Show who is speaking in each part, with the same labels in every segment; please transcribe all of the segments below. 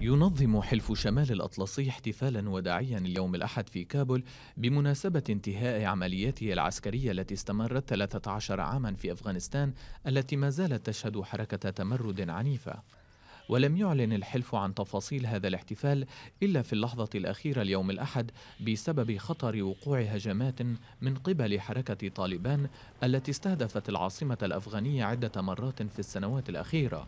Speaker 1: ينظم حلف شمال الأطلسي احتفالا وداعيا اليوم الأحد في كابول بمناسبة انتهاء عملياته العسكرية التي استمرت 13 عاما في أفغانستان التي ما زالت تشهد حركة تمرد عنيفة ولم يعلن الحلف عن تفاصيل هذا الاحتفال إلا في اللحظة الأخيرة اليوم الأحد بسبب خطر وقوع هجمات من قبل حركة طالبان التي استهدفت العاصمة الأفغانية عدة مرات في السنوات الأخيرة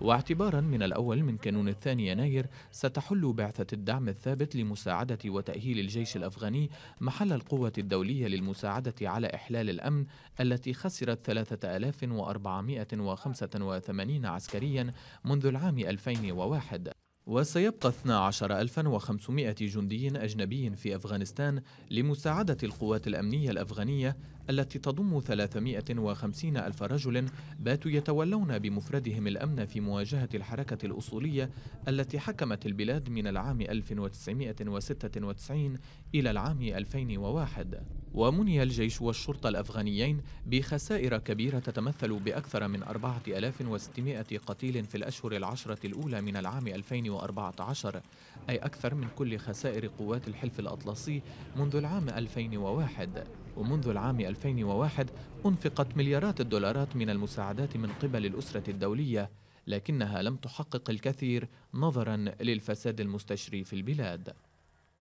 Speaker 1: واعتبارا من الأول من كانون الثاني يناير ستحل بعثة الدعم الثابت لمساعدة وتأهيل الجيش الأفغاني محل القوة الدولية للمساعدة على إحلال الأمن التي خسرت 3485 عسكريا منذ العام 2001 وسيبقى 12500 جندي أجنبي في أفغانستان لمساعدة القوات الأمنية الأفغانية التي تضم 350 ألف رجل باتوا يتولون بمفردهم الأمن في مواجهة الحركة الأصولية التي حكمت البلاد من العام 1996 إلى العام 2001 ومني الجيش والشرطة الأفغانيين بخسائر كبيرة تتمثل بأكثر من 4600 قتيل في الأشهر العشرة الأولى من العام 2014 أي أكثر من كل خسائر قوات الحلف الأطلسي منذ العام 2001 ومنذ العام 2001 أنفقت مليارات الدولارات من المساعدات من قبل الأسرة الدولية لكنها لم تحقق الكثير نظرا للفساد المستشري في البلاد